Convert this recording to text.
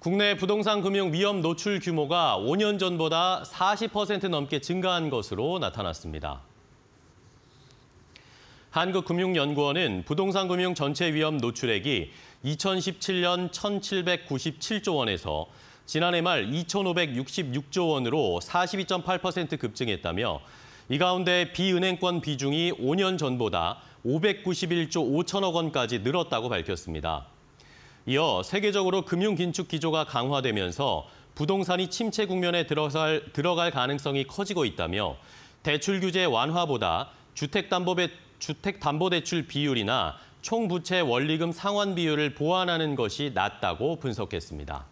국내 부동산 금융 위험 노출 규모가 5년 전보다 40% 넘게 증가한 것으로 나타났습니다. 한국금융연구원은 부동산 금융 전체 위험 노출액이 2017년 1,797조 원에서 지난해 말 2,566조 원으로 42.8% 급증했다며 이 가운데 비은행권 비중이 5년 전보다 591조 5천억 원까지 늘었다고 밝혔습니다. 이어 세계적으로 금융 긴축 기조가 강화되면서 부동산이 침체 국면에 들어갈, 들어갈 가능성이 커지고 있다며 대출 규제 완화보다 주택담보대, 주택담보대출 비율이나 총부채 원리금 상환 비율을 보완하는 것이 낫다고 분석했습니다.